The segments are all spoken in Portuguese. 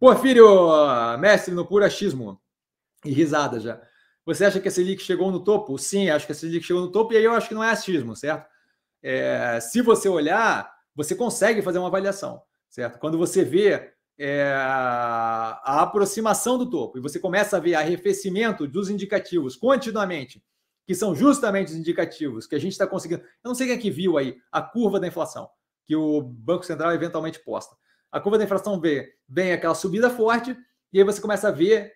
Porfírio, mestre no puro achismo e risada já. Você acha que a Selic chegou no topo? Sim, acho que a Selic chegou no topo e aí eu acho que não é achismo, certo? É, se você olhar, você consegue fazer uma avaliação, certo? Quando você vê é, a aproximação do topo e você começa a ver arrefecimento dos indicativos continuamente, que são justamente os indicativos que a gente está conseguindo. Eu não sei quem é que viu aí a curva da inflação que o Banco Central eventualmente posta. A curva da inflação vê, vem aquela subida forte, e aí você começa a ver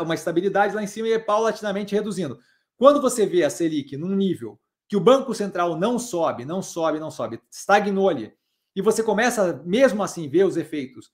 uma estabilidade lá em cima e paulatinamente reduzindo. Quando você vê a Selic num nível que o Banco Central não sobe, não sobe, não sobe, estagnou ali, e você começa mesmo assim ver os efeitos,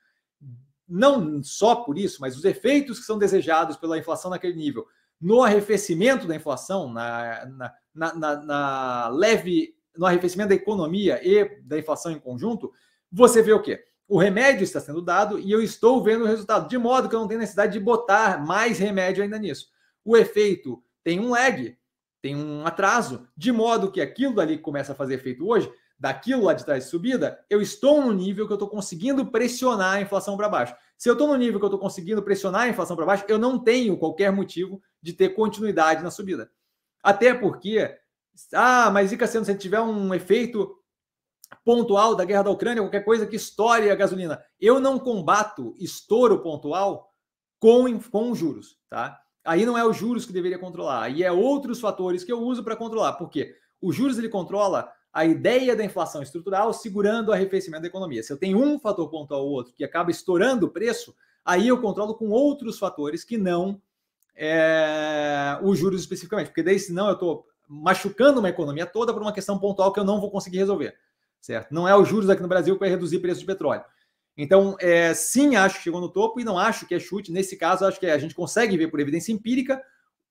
não só por isso, mas os efeitos que são desejados pela inflação naquele nível, no arrefecimento da inflação, na, na, na, na leve, no arrefecimento da economia e da inflação em conjunto, você vê o quê? o remédio está sendo dado e eu estou vendo o resultado, de modo que eu não tenho necessidade de botar mais remédio ainda nisso. O efeito tem um lag, tem um atraso, de modo que aquilo ali que começa a fazer efeito hoje, daquilo lá de trás de subida, eu estou no nível que eu estou conseguindo pressionar a inflação para baixo. Se eu estou no nível que eu estou conseguindo pressionar a inflação para baixo, eu não tenho qualquer motivo de ter continuidade na subida. Até porque, ah, mas Ica, se tiver um efeito pontual da guerra da Ucrânia, qualquer coisa que estoure a gasolina. Eu não combato estouro pontual com, com juros, tá? Aí não é os juros que deveria controlar, aí é outros fatores que eu uso para controlar. porque O juros ele controla a ideia da inflação estrutural segurando o arrefecimento da economia. Se eu tenho um fator pontual ou outro que acaba estourando o preço, aí eu controlo com outros fatores que não é, os juros especificamente, porque daí senão eu estou machucando uma economia toda por uma questão pontual que eu não vou conseguir resolver certo? Não é os juros aqui no Brasil que vai reduzir o preço de petróleo. Então, é, sim, acho que chegou no topo e não acho que é chute. Nesse caso, acho que a gente consegue ver por evidência empírica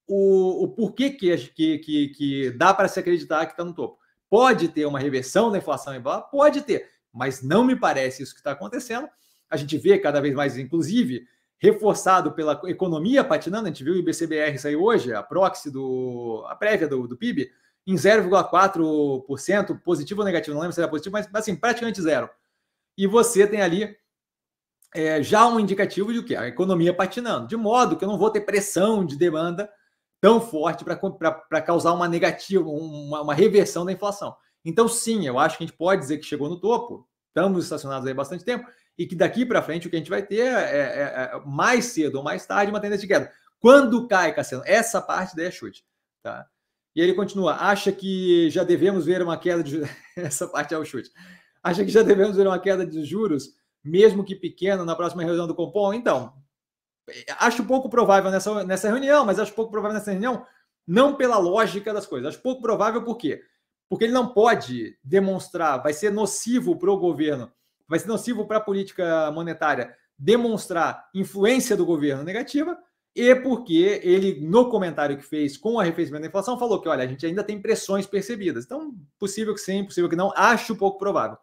o, o porquê que, que, que, que dá para se acreditar que está no topo. Pode ter uma reversão da inflação e blá, pode ter, mas não me parece isso que está acontecendo. A gente vê cada vez mais, inclusive, reforçado pela economia patinando. A gente viu o IBCBR sair hoje, a proxy do. a prévia do, do PIB em 0,4%, positivo ou negativo, não lembro se era positivo, mas assim, praticamente zero. E você tem ali é, já um indicativo de o que a economia patinando, de modo que eu não vou ter pressão de demanda tão forte para causar uma negativa, uma, uma reversão da inflação. Então, sim, eu acho que a gente pode dizer que chegou no topo, estamos estacionados aí bastante tempo, e que daqui para frente o que a gente vai ter é é, é, é, mais cedo ou mais tarde uma tendência de queda. Quando cai, Cassiano, essa parte daí é chute. Tá? E ele continua: acha que já devemos ver uma queda de essa parte é o chute. Acha que já devemos ver uma queda de juros, mesmo que pequena, na próxima reunião do Compom? Então, acho pouco provável nessa, nessa reunião, mas acho pouco provável nessa reunião, não pela lógica das coisas. Acho pouco provável por quê? Porque ele não pode demonstrar, vai ser nocivo para o governo, vai ser nocivo para a política monetária demonstrar influência do governo negativa e porque ele, no comentário que fez com o arrefecimento da inflação, falou que, olha, a gente ainda tem pressões percebidas. Então, possível que sim, possível que não, acho pouco provável.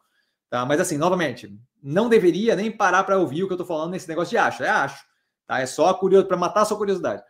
Tá? Mas, assim, novamente, não deveria nem parar para ouvir o que eu estou falando nesse negócio de acho. É acho. Tá? É só curioso para matar a sua curiosidade.